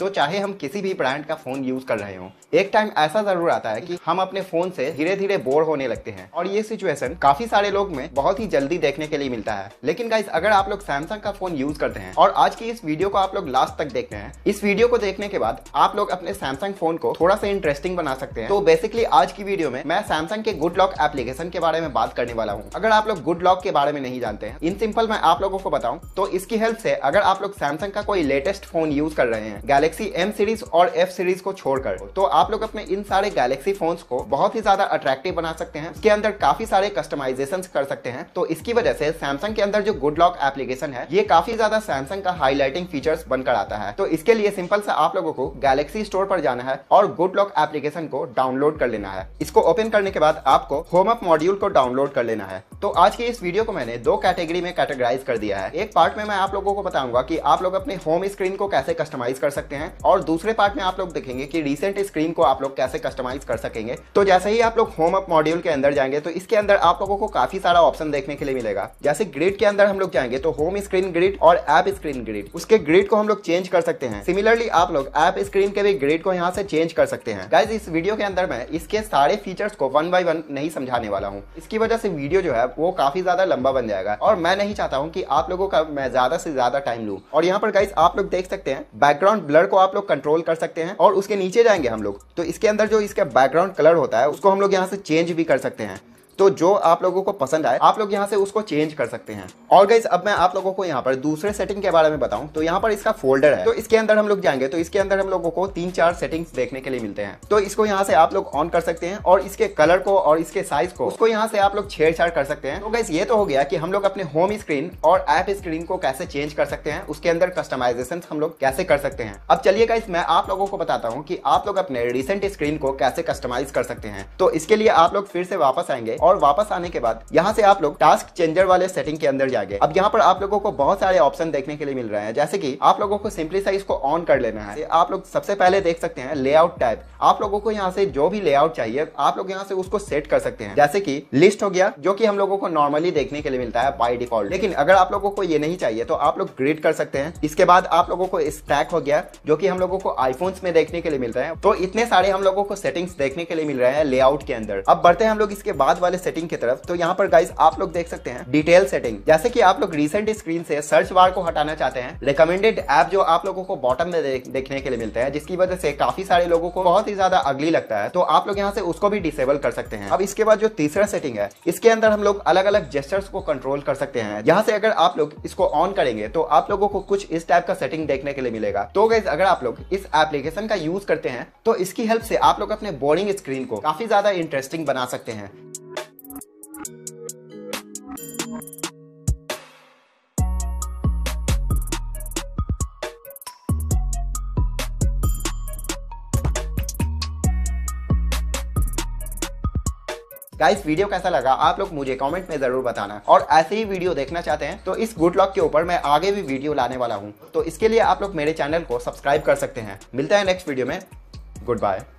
तो चाहे हम किसी भी ब्रांड का फोन यूज कर रहे हो एक टाइम ऐसा जरूर आता है कि हम अपने फोन से धीरे धीरे बोर होने लगते हैं और ये सिचुएशन काफी सारे लोग में बहुत ही जल्दी देखने के लिए मिलता है लेकिन गाइस अगर आप लोग सैमसंग का फोन यूज करते हैं और आज की इस वीडियो को आप लोग लास्ट तक देखते हैं इस वीडियो को देखने के बाद आप लोग अपने सैमसंग फोन को थोड़ा सा इंटरेस्टिंग बना सकते हैं तो बेसिकली आज की वीडियो में मैं सैमसंग के गुड लॉक एप्लीकेशन के बारे में बात करने वाला हूँ अगर आप लोग गुड लॉक के बारे में नहीं जानते हैं इन सिंपल मैं आप लोगों को बताऊँ तो इसकी हेल्प से अगर आप लोग सैमसंग का कोई लेटेस्ट फोन यूज कर रहे हैं गैलेक्सी गैलेक्सी एम सीरीज और एफ सीरीज को छोड़कर तो आप लोग अपने इन सारे गैलेक्सी फोन्स को बहुत ही ज्यादा अट्रैक्टिव बना सकते हैं इसके अंदर काफी सारे कस्टमाइजेशन कर सकते हैं तो इसकी वजह से सैमसंग के अंदर जो गुड लॉक एप्लीकेशन है ये काफी ज्यादा सैमसंग का हाईलाइटिंग फीचर्स बनकर आता है तो इसके लिए सिंपल सा आप लोगों को गैलेक्सी स्टोर पर जाना है और गुड लॉक एप्लीकेशन को डाउनलोड कर लेना है इसको ओपन करने के बाद आपको होम अप मॉड्यूल को डाउनलोड कर लेना है तो आज की इस वीडियो को मैंने दो कैटेगरी में कैटेगराइज कर दिया है एक पार्ट में मैं आप लोगों को बताऊंगा की आप लोग अपने होम स्क्रीन को कैसे कस्टमाइज कर सकते हैं हैं और दूसरे पार्ट में आप लोग देखेंगे कि रिसेंट स्क्रीन को आप लोग कैसे कस्टमाइज कर सकेंगे तो जैसे ही आप लोग होम अप मॉड्यूल के अंदर जाएंगे तो इसके अंदर आप लोगों को काफी सारा ऑप्शन देखने के लिए मिलेगा जैसे ग्रिड के अंदर हम लोग जाएंगे तो होम स्क्रीन ग्रिड और ऐप स्क्रीन ग्रिड उसके ग्रिड को हम लोग चेंज कर सकते हैं सिमिलरली आप लोग ऐप स्क्रीन के भी ग्रिड को यहाँ से चेंज कर सकते हैं गाइज इस वीडियो के अंदर मैं इसके सारे फीचर्स को वन बाय वन नहीं समझाने वाला हूँ इसकी वजह से वीडियो जो है वो काफी ज्यादा लंबा बन जाएगा और मैं नहीं चाहता हूँ कि आप लोगों का मैं ज्यादा से ज्यादा टाइम लू और यहाँ पर गाइज आप लोग देख सकते हैं बैकग्राउंड ब्लर को आप लोग कंट्रोल कर सकते हैं और उसके नीचे जाएंगे हम लोग तो इसके अंदर जो इसका बैकग्राउंड कलर होता है उसको हम लोग यहाँ से चेंज भी कर सकते हैं तो जो आप लोगों को पसंद आए आप लोग यहाँ से उसको चेंज कर सकते हैं और गाइज अब मैं आप लोगों को यहाँ पर दूसरे सेटिंग के बारे में बताऊँ तो यहाँ पर इसका फोल्डर है तो इसके अंदर हम लोग जाएंगे तो इसके अंदर हम लोगों को तीन चार सेटिंग देखने के लिए मिलते हैं तो इसको यहाँ से आप लोग ऑन कर सकते हैं और इसके कलर को और इसके साइज को उसको यहाँ से आप लोग छेड़छाड़ कर सकते हैं तो गाइज ये तो हो गया कि हम लोग अपने होम स्क्रीन और ऐप स्क्रीन को कैसे चेंज कर सकते हैं उसके अंदर कस्टमाइजेशन हम लोग कैसे कर सकते हैं अब चलिए गाइज मैं आप लोगों को बताता हूँ कि आप लोग अपने रिसेंट स्क्रीन को कैसे कस्टमाइज कर सकते हैं तो इसके लिए आप लोग फिर से वापस आएंगे और वापस आने के बाद यहाँ से आप लोग टास्क चेंजर वाले सेटिंग के अंदर जाके अब यहाँ पर आप लोगों को बहुत सारे ऑप्शन देखने के लिए मिल रहे हैं जैसे कि आप लोगों को सिंपली साइज को ऑन कर लेना है आप लोग सबसे पहले देख सकते हैं लेआउट टाइप आप लोगों को यहाँ से जो भी लेआउट चाहिए आप लोग यहाँ से उसको सेट कर सकते हैं जैसे की लिस्ट हो गया जो की हम लोगों को नॉर्मली देखने के लिए मिलता है बाई डिफॉल्ट लेकिन अगर आप लोगों को ये नहीं चाहिए तो आप लोग ग्रेड कर सकते हैं इसके बाद आप लोगों को स्टैक हो गया जो कि हम लोगों को आईफोन में देखने के लिए मिलता है तो इतने सारे हम लोगों को सेटिंग्स देखने के लिए मिल रहे हैं लेआउट के अंदर अब बढ़ते हैं हम लोग इसके बाद वाले अपने सेटिंग की तरफ तो यहाँ पर गाइज आप लोग देख सकते हैं डिटेल सेटिंग जैसे कि आप लोग रिसेंट स्क्रीन से सर्च बार को हटाना चाहते हैं रिकमेंडेड ऐप जो आप लोगों को बॉटम में देखने के लिए मिलते हैं जिसकी वजह से काफी सारे लोगों को बहुत ही ज्यादा अगली लगता है तो आप लोग यहाँ से उसको भी डिसेबल कर सकते हैं अब इसके बाद जो तीसरा सेटिंग है इसके अंदर हम लोग अलग अलग जेस्टर्स को कंट्रोल कर सकते हैं यहाँ से अगर आप लोग इसको ऑन करेंगे तो आप लोगों को कुछ इस टाइप का सेटिंग देखने के लिए मिलेगा तो गाइज अगर आप लोग इस एप्लीकेशन का यूज करते हैं तो इसकी हेल्प से आप लोग अपने बोर्डिंग स्क्रीन को काफी ज्यादा इंटरेस्टिंग बना सकते हैं गाइस वीडियो कैसा लगा आप लोग मुझे कमेंट में जरूर बताना और ऐसे ही वीडियो देखना चाहते हैं तो इस गुड लॉक के ऊपर मैं आगे भी वीडियो लाने वाला हूँ तो इसके लिए आप लोग मेरे चैनल को सब्सक्राइब कर सकते हैं मिलता है नेक्स्ट वीडियो में गुड बाय